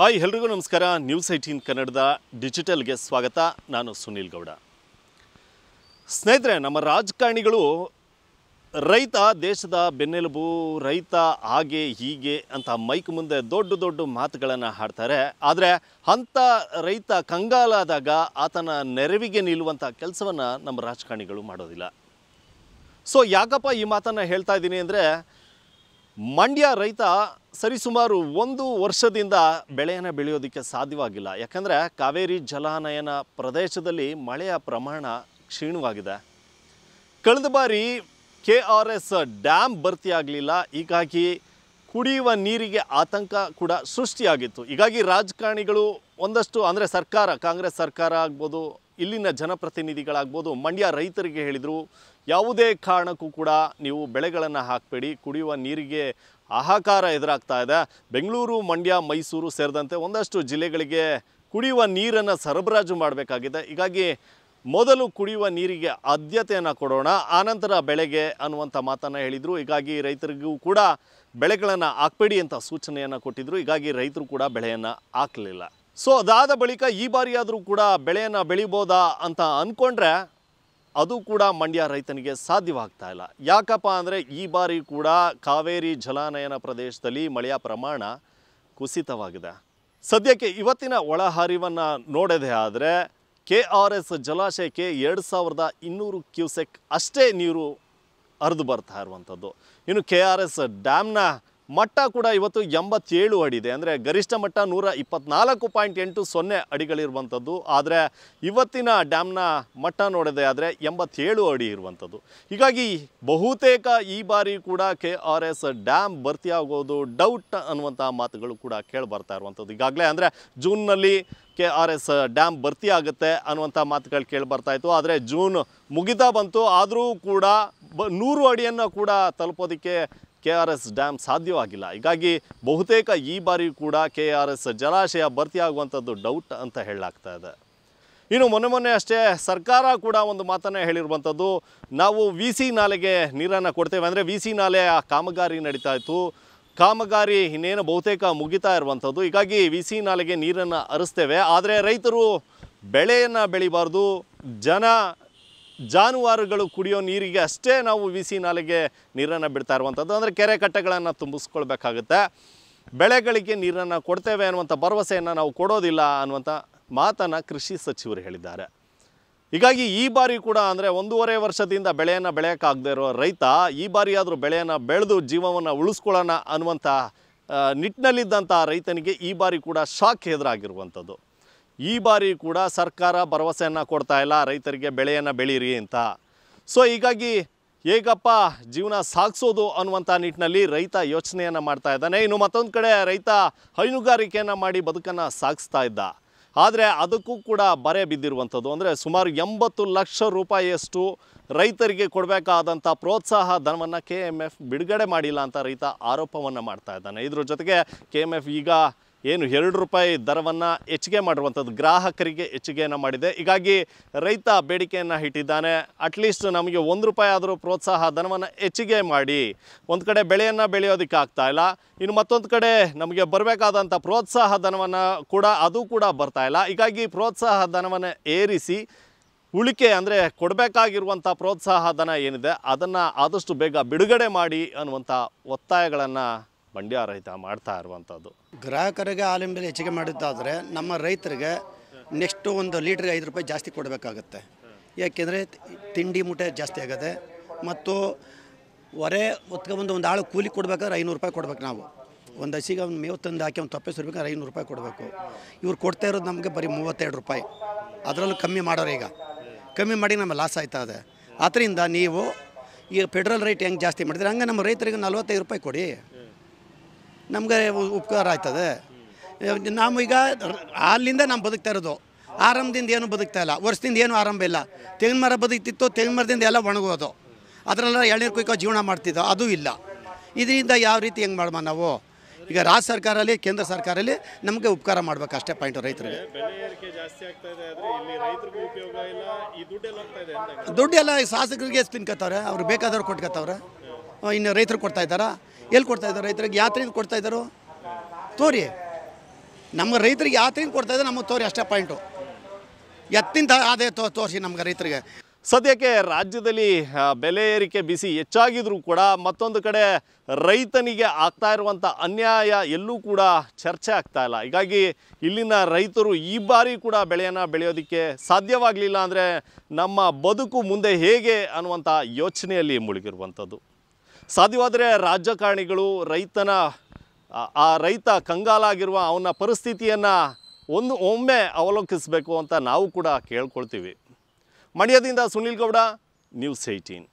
hi ಎಲ್ರಿಗೂ ನಮಸ್ಕಾರ news eighteen ಕನ್ನಡದ ಡಿಜಿಟಲ್ಗೆ ಸ್ವಾಗತ ನಾನು ಸುನೀಲ್ ಗೌಡ ಸ್ನೇಹಿತರೆ ನಮ್ಮ ರಾಜಕಾರಣಿಗಳು ರೈತ ದೇಶದ ಬೆನ್ನೆಲುಬು ರೈತ ಹಾಗೆ ಹೀಗೆ ಅಂತ ಮೈಕ್ ಮುಂದೆ ದೊಡ್ಡ ದೊಡ್ಡ ಮಾತುಗಳನ್ನು ಹಾಡ್ತಾರೆ ಆದರೆ ಅಂಥ ರೈತ ಕಂಗಾಲಾದಾಗ ಆತನ ನೆರವಿಗೆ ನಿಲ್ಲುವಂಥ ಕೆಲಸವನ್ನು ನಮ್ಮ ರಾಜಕಾರಣಿಗಳು ಮಾಡೋದಿಲ್ಲ ಸೊ ಯಾಕಪ್ಪ ಈ ಮಾತನ್ನು ಹೇಳ್ತಾ ಇದ್ದೀನಿ ಅಂದರೆ ಮಂಡ್ಯ ರೈತ ಸರಿಸುಮಾರು ಒಂದು ವರ್ಷದಿಂದ ಬೆಳೆಯನ್ನು ಬೆಳೆಯೋದಕ್ಕೆ ಸಾಧ್ಯವಾಗಿಲ್ಲ ಯಾಕಂದರೆ ಕಾವೇರಿ ಜಲಾನಯನ ಪ್ರದೇಶದಲ್ಲಿ ಮಳೆಯ ಪ್ರಮಾಣ ಕ್ಷೀಣವಾಗಿದೆ ಕಳೆದ ಬಾರಿ ಕೆ ಆರ್ ಎಸ್ ಡ್ಯಾಮ್ ಆಗಲಿಲ್ಲ ಹೀಗಾಗಿ ಕುಡಿಯುವ ನೀರಿಗೆ ಆತಂಕ ಕೂಡ ಸೃಷ್ಟಿಯಾಗಿತ್ತು ಹೀಗಾಗಿ ರಾಜಕಾರಣಿಗಳು ಒಂದಷ್ಟು ಅಂದರೆ ಸರ್ಕಾರ ಕಾಂಗ್ರೆಸ್ ಸರ್ಕಾರ ಆಗ್ಬೋದು ಇಲ್ಲಿನ ಜನಪ್ರತಿನಿಧಿಗಳಾಗ್ಬೋದು ಮಂಡ್ಯ ರೈತರಿಗೆ ಹೇಳಿದರು ಯಾವುದೇ ಕಾರಣಕ್ಕೂ ಕೂಡ ನೀವು ಬೆಳೆಗಳನ್ನು ಹಾಕಬೇಡಿ ಕುಡಿಯುವ ನೀರಿಗೆ ಹಾಹಾಕಾರ ಎದುರಾಗ್ತಾ ಇದೆ ಬೆಂಗಳೂರು ಮಂಡ್ಯ ಮೈಸೂರು ಸೇರಿದಂತೆ ಒಂದಷ್ಟು ಜಿಲ್ಲೆಗಳಿಗೆ ಕುಡಿಯುವ ನೀರನ್ನು ಸರಬರಾಜು ಮಾಡಬೇಕಾಗಿದೆ ಹೀಗಾಗಿ ಮೊದಲು ಕುಡಿಯುವ ನೀರಿಗೆ ಆದ್ಯತೆಯನ್ನು ಕೊಡೋಣ ಆನಂತರ ಬೆಳೆಗೆ ಅನ್ನುವಂಥ ಮಾತನ್ನು ಹೇಳಿದರು ಹೀಗಾಗಿ ರೈತರಿಗೂ ಕೂಡ ಬೆಳೆಗಳನ್ನು ಹಾಕಬೇಡಿ ಅಂತ ಸೂಚನೆಯನ್ನು ಕೊಟ್ಟಿದ್ದರು ಹೀಗಾಗಿ ರೈತರು ಕೂಡ ಬೆಳೆಯನ್ನು ಹಾಕಲಿಲ್ಲ ಸೊ ಅದಾದ ಬಳಿಕ ಈ ಬಾರಿಯಾದರೂ ಕೂಡ ಬೆಳೆಯನ್ನು ಬೆಳಿಬೋದಾ ಅಂತ ಅಂದ್ಕೊಂಡ್ರೆ ಅದು ಕೂಡ ಮಂಡ್ಯ ರೈತನಿಗೆ ಸಾಧ್ಯವಾಗ್ತಾ ಇಲ್ಲ ಯಾಕಪ್ಪ ಅಂದರೆ ಈ ಬಾರಿ ಕೂಡ ಕಾವೇರಿ ಜಲಾನಯನ ಪ್ರದೇಶದಲ್ಲಿ ಮಳೆಯ ಪ್ರಮಾಣ ಕುಸಿತವಾಗಿದೆ ಸದ್ಯಕ್ಕೆ ಇವತ್ತಿನ ಒಳಹರಿವನ್ನು ನೋಡದೆ ಆದರೆ ಕೆ ಆರ್ ಎಸ್ ಜಲಾಶಯಕ್ಕೆ ಎರಡು ಸಾವಿರದ ಇನ್ನೂರು ಕ್ಯೂಸೆಕ್ ಅಷ್ಟೇ ನೀರು ಹರಿದು ಬರ್ತಾ ಇರುವಂಥದ್ದು ಇನ್ನು ಕೆ ಆರ್ ಎಸ್ ಡ್ಯಾಮ್ನ ಮಟ್ಟ ಕೂಡ ಇವತ್ತು ಎಂಬತ್ತೇಳು ಅಡಿ ಇದೆ ಅಂದರೆ ಗರಿಷ್ಠ ಮಟ್ಟ ನೂರ ಇಪ್ಪತ್ನಾಲ್ಕು ಪಾಯಿಂಟ್ ಎಂಟು ಸೊನ್ನೆ ಅಡಿಗಳಿರುವಂಥದ್ದು ಆದರೆ ಇವತ್ತಿನ ಡ್ಯಾಮ್ನ ಮಟ್ಟ ನೋಡದೆ ಆದರೆ ಎಂಬತ್ತೇಳು ಅಡಿ ಇರುವಂಥದ್ದು ಹೀಗಾಗಿ ಬಹುತೇಕ ಈ ಬಾರಿ ಕೂಡ ಕೆ ಆರ್ ಎಸ್ ಡ್ಯಾಮ್ ಭರ್ತಿಯಾಗೋದು ಡೌಟ್ ಅನ್ನುವಂಥ ಮಾತುಗಳು ಕೂಡ ಕೇಳಿಬರ್ತಾ ಇರುವಂಥದ್ದು ಈಗಾಗಲೇ ಅಂದರೆ ಜೂನ್ನಲ್ಲಿ ಕೆ ಆರ್ ಎಸ್ ಡ್ಯಾಮ್ ಭರ್ತಿ ಆಗುತ್ತೆ ಅನ್ನುವಂಥ ಮಾತುಗಳು ಕೇಳಿ ಇತ್ತು ಆದರೆ ಜೂನ್ ಮುಗಿತಾ ಬಂತು ಆದರೂ ಕೂಡ ಬ ನೂರು ಅಡಿಯನ್ನು ಕೂಡ ತಲುಪೋದಕ್ಕೆ ಕೆ ಆರ್ ಎಸ್ ಡ್ಯಾಮ್ ಸಾಧ್ಯವಾಗಿಲ್ಲ ಹೀಗಾಗಿ ಬಹುತೇಕ ಈ ಬಾರಿ ಕೂಡ ಕೆ ಆರ್ ಎಸ್ ಜಲಾಶಯ ಭರ್ತಿಯಾಗುವಂಥದ್ದು ಡೌಟ್ ಅಂತ ಹೇಳಲಾಗ್ತಾ ಇದೆ ಇನ್ನು ಮೊನ್ನೆ ಮೊನ್ನೆ ಅಷ್ಟೇ ಸರ್ಕಾರ ಕೂಡ ಒಂದು ಮಾತನ್ನೇ ಹೇಳಿರುವಂಥದ್ದು ನಾವು ವಿ ಸಿ ನಾಲೆಗೆ ನೀರನ್ನು ಕೊಡ್ತೇವೆ ಅಂದರೆ ವಿ ಸಿ ಆ ಕಾಮಗಾರಿ ನಡೀತಾ ಇತ್ತು ಕಾಮಗಾರಿ ಇನ್ನೇನು ಬಹುತೇಕ ಮುಗಿತಾ ಇರುವಂಥದ್ದು ಹೀಗಾಗಿ ವಿ ಸಿ ನಾಲೆಗೆ ನೀರನ್ನು ಹರಿಸ್ತೇವೆ ಆದರೆ ರೈತರು ಬೆಳೆಯನ್ನು ಬೆಳಿಬಾರ್ದು ಜನ ಜಾನುವಾರುಗಳು ಕುಡಿಯೋ ನೀರಿಗೆ ಅಷ್ಟೇ ನಾವು ಬಿಸಿ ನಾಲಿಗೆ ನೀರನ್ನು ಬಿಡ್ತಾ ಇರುವಂಥದ್ದು ಅಂದರೆ ಕೆರೆ ಕಟ್ಟೆಗಳನ್ನು ತುಂಬಿಸ್ಕೊಳ್ಬೇಕಾಗುತ್ತೆ ಬೆಳೆಗಳಿಗೆ ನೀರನ್ನು ಕೊಡ್ತೇವೆ ಅನ್ನುವಂಥ ಭರವಸೆಯನ್ನು ನಾವು ಕೊಡೋದಿಲ್ಲ ಅನ್ನುವಂಥ ಮಾತನ್ನು ಕೃಷಿ ಸಚಿವರು ಹೇಳಿದ್ದಾರೆ ಹೀಗಾಗಿ ಈ ಬಾರಿ ಕೂಡ ಅಂದರೆ ಒಂದೂವರೆ ವರ್ಷದಿಂದ ಬೆಳೆಯನ್ನು ಬೆಳೆಯೋಕ್ಕಾಗದೇ ಇರೋ ರೈತ ಈ ಬಾರಿಯಾದರೂ ಬೆಳೆಯನ್ನು ಬೆಳೆದು ಜೀವವನ್ನು ಉಳಿಸ್ಕೊಳ್ಳೋಣ ಅನ್ನುವಂಥ ನಿಟ್ಟಿನಲ್ಲಿದ್ದಂಥ ರೈತನಿಗೆ ಈ ಬಾರಿ ಕೂಡ ಶಾಕ್ ಎದುರಾಗಿರುವಂಥದ್ದು ಈ ಬಾರಿ ಕೂಡ ಸರ್ಕಾರ ಭರವಸೆಯನ್ನು ಕೊಡ್ತಾ ಇಲ್ಲ ರೈತರಿಗೆ ಬೆಳೆಯನ್ನು ಬೆಳೀರಿ ಅಂತ ಸೊ ಹೀಗಾಗಿ ಹೇಗಪ್ಪ ಜೀವನ ಸಾಗಿಸೋದು ಅನ್ನುವಂಥ ನಿಟ್ಟಿನಲ್ಲಿ ರೈತ ಯೋಚನೆಯನ್ನು ಮಾಡ್ತಾ ಇದ್ದಾನೆ ಇನ್ನು ಮತ್ತೊಂದು ಕಡೆ ರೈತ ಹೈನುಗಾರಿಕೆಯನ್ನು ಮಾಡಿ ಬದುಕನ್ನು ಸಾಗಿಸ್ತಾ ಇದ್ದ ಆದರೆ ಅದಕ್ಕೂ ಕೂಡ ಬರೆ ಬಿದ್ದಿರುವಂಥದ್ದು ಅಂದರೆ ಸುಮಾರು ಎಂಬತ್ತು ಲಕ್ಷ ರೂಪಾಯಿಯಷ್ಟು ರೈತರಿಗೆ ಕೊಡಬೇಕಾದಂಥ ಪ್ರೋತ್ಸಾಹ ಧನವನ್ನು ಕೆ ಎಮ್ ಎಫ್ ಬಿಡುಗಡೆ ಮಾಡಿಲ್ಲ ಅಂತ ರೈತ ಆರೋಪವನ್ನು ಮಾಡ್ತಾ ಇದ್ದಾನೆ ಇದ್ರ ಜೊತೆಗೆ ಕೆ ಎಮ್ ಎಫ್ ಈಗ ಏನು ಎರಡು ರೂಪಾಯಿ ದರವನ್ನು ಹೆಚ್ಚಿಗೆ ಮಾಡಿರುವಂಥದ್ದು ಗ್ರಾಹಕರಿಗೆ ಹೆಚ್ಚಿಗೆಯನ್ನು ಮಾಡಿದೆ ಹೀಗಾಗಿ ರೈತ ಬೇಡಿಕೆಯನ್ನು ಇಟ್ಟಿದ್ದಾನೆ ಅಟ್ಲೀಸ್ಟ್ ನಮಗೆ ಒಂದು ರೂಪಾಯಿ ಆದರೂ ಪ್ರೋತ್ಸಾಹ ಧನವನ್ನು ಹೆಚ್ಚಿಗೆ ಮಾಡಿ ಒಂದು ಕಡೆ ಬೆಳೆಯನ್ನು ಬೆಳೆಯೋದಕ್ಕೆ ಆಗ್ತಾ ಇಲ್ಲ ಇನ್ನು ಮತ್ತೊಂದು ಕಡೆ ನಮಗೆ ಬರಬೇಕಾದಂಥ ಪ್ರೋತ್ಸಾಹ ಧನವನ್ನು ಕೂಡ ಅದು ಕೂಡ ಬರ್ತಾ ಇಲ್ಲ ಹೀಗಾಗಿ ಪ್ರೋತ್ಸಾಹ ಧನವನ್ನು ಏರಿಸಿ ಉಳಿಕೆ ಅಂದರೆ ಕೊಡಬೇಕಾಗಿರುವಂಥ ಪ್ರೋತ್ಸಾಹ ಧನ ಏನಿದೆ ಅದನ್ನು ಆದಷ್ಟು ಬೇಗ ಬಿಡುಗಡೆ ಮಾಡಿ ಅನ್ನುವಂಥ ಒತ್ತಾಯಗಳನ್ನು ಮಂಡ್ಯ ರೈತ ಮಾಡ್ತಾ ಇರುವಂಥದ್ದು ಗ್ರಾಹಕರಿಗೆ ಹಾಲಿನ ಬೆಲೆ ಹೆಚ್ಚಿಗೆ ಮಾಡಿದ್ದಾದರೆ ನಮ್ಮ ರೈತರಿಗೆ ನೆಕ್ಸ್ಟು ಒಂದು ಲೀಟ್ರಿಗೆ ಐದು ರೂಪಾಯಿ ಜಾಸ್ತಿ ಕೊಡಬೇಕಾಗತ್ತೆ ಯಾಕೆಂದರೆ ತಿಂಡಿ ಮೂಟೆ ಜಾಸ್ತಿ ಆಗದೆ ಮತ್ತು ಹೊರೆ ಹೊತ್ಕೊಂಡು ಒಂದು ಆಳು ಕೂಲಿ ಕೊಡಬೇಕಾದ್ರೆ ಐನೂರು ರೂಪಾಯಿ ಕೊಡ್ಬೇಕು ನಾವು ಒಂದು ಹಸಿಗೆ ಒಂದು ಮೂವತ್ತೊಂದು ತಂದು ಹಾಕಿ ತಪ್ಪೆ ತಪ್ಪಿಸಿರ್ಬೇಕಾದ್ರೆ ಐನೂರು ರೂಪಾಯಿ ಕೊಡಬೇಕು ಇವ್ರು ಕೊಡ್ತಾ ಇರೋದು ನಮಗೆ ಬರೀ ಮೂವತ್ತೆರಡು ರೂಪಾಯಿ ಅದರಲ್ಲೂ ಕಮ್ಮಿ ಮಾಡೋರು ಈಗ ಕಮ್ಮಿ ಮಾಡಿ ನಮಗೆ ಲಾಸ್ ಆಯ್ತಾ ಇದೆ ಆದ್ದರಿಂದ ನೀವು ಈಗ ಫೆಡ್ರಲ್ ರೇಟ್ ಹೆಂಗೆ ಜಾಸ್ತಿ ಮಾಡಿದ್ರೆ ಹಂಗೆ ನಮ್ಮ ರೈತರಿಗೆ ನಲ್ವತ್ತೈದು ರೂಪಾಯಿ ಕೊಡಿ ನಮಗೆ ಉಪಕಾರ ಆಯ್ತದೆ ಈಗ ಅಲ್ಲಿಂದ ನಾವು ಬದುಕ್ತಾ ಇರೋದು ಆರಂಭದಿಂದ ಏನು ಬದುಕ್ತಾ ಇಲ್ಲ ವರ್ಷದಿಂದ ಏನು ಆರಂಭ ಇಲ್ಲ ತೆಂಗಿನ ಮರ ಬದುಕ್ತಿತ್ತು ತೆಂಗಿನ ಮರದಿಂದ ಎಲ್ಲ ಒಣಗೋದು ಅದರಲ್ಲ ಎಳ್ನೀರು ಕುಯ್ಕೋ ಜೀವನ ಮಾಡ್ತಿದ್ದೋ ಅದು ಇಲ್ಲ ಇದರಿಂದ ಯಾವ ರೀತಿ ಹೆಂಗೆ ಮಾಡುವ ನಾವು ಈಗ ರಾಜ್ಯ ಸರ್ಕಾರಲ್ಲಿ ಕೇಂದ್ರ ಸರ್ಕಾರಲ್ಲಿ ನಮಗೆ ಉಪಕಾರ ಮಾಡ್ಬೇಕು ಅಷ್ಟೇ ಪಾಯಿಂಟು ರೈತರಿಗೆ ದುಡ್ಡೆಲ್ಲ ಶಾಸಕರಿಗೆ ತಿನ್ಕೋತಾವ್ರೆ ಅವ್ರು ಬೇಕಾದವ್ರು ಕೊಟ್ಕೋತಾವ್ರೆ ಇನ್ನು ರೈತರು ಕೊಡ್ತಾ ಇದ್ದಾರಾ ಎಲ್ಲಿ ಇದ್ದಾರೆ ರೈತರಿಗೆ ಯಾತ್ರೆಯಿಂದ ಕೊಡ್ತಾ ಇದ್ದಾರೋ ತೋರಿ ನಮ್ಮ ರೈತರಿಗೆ ಯಾತ್ರೆಯಿಂದ ಕೊಡ್ತಾ ಇದ್ದಾರೆ ನಮಗೆ ತೋರಿ ಅಷ್ಟೇ ಪಾಯಿಂಟು ಎತ್ತಿಂದ ಅದೇ ತೋ ತೋರಿಸಿ ನಮ್ಗೆ ರೈತರಿಗೆ ಸದ್ಯಕ್ಕೆ ರಾಜ್ಯದಲ್ಲಿ ಬೆಲೆ ಏರಿಕೆ ಬಿಸಿ ಹೆಚ್ಚಾಗಿದ್ರೂ ಕೂಡ ಮತ್ತೊಂದು ಕಡೆ ರೈತನಿಗೆ ಆಗ್ತಾ ಇರುವಂಥ ಅನ್ಯಾಯ ಎಲ್ಲೂ ಕೂಡ ಚರ್ಚೆ ಆಗ್ತಾ ಇಲ್ಲ ಹೀಗಾಗಿ ಇಲ್ಲಿನ ರೈತರು ಈ ಬಾರಿ ಕೂಡ ಬೆಳೆಯನ್ನು ಬೆಳೆಯೋದಕ್ಕೆ ಸಾಧ್ಯವಾಗಲಿಲ್ಲ ಅಂದರೆ ನಮ್ಮ ಬದುಕು ಮುಂದೆ ಹೇಗೆ ಅನ್ನುವಂಥ ಯೋಚನೆಯಲ್ಲಿ ಮುಳುಗಿರುವಂಥದ್ದು ಸಾಧ್ಯವಾದರೆ ರಾಜಕಾರಣಿಗಳು ರೈತನ ಆ ರೈತ ಕಂಗಾಲಾಗಿರುವ ಅವನ ಪರಿಸ್ಥಿತಿಯನ್ನು ಒಂದು ಒಮ್ಮೆ ಅವಲೋಕಿಸಬೇಕು ಅಂತ ನಾವು ಕೂಡ ಕೇಳ್ಕೊಳ್ತೀವಿ ಮಂಡ್ಯದಿಂದ ಸುನೀಲ್ ಗೌಡ ನ್ಯೂಸ್ ಏಯ್ಟೀನ್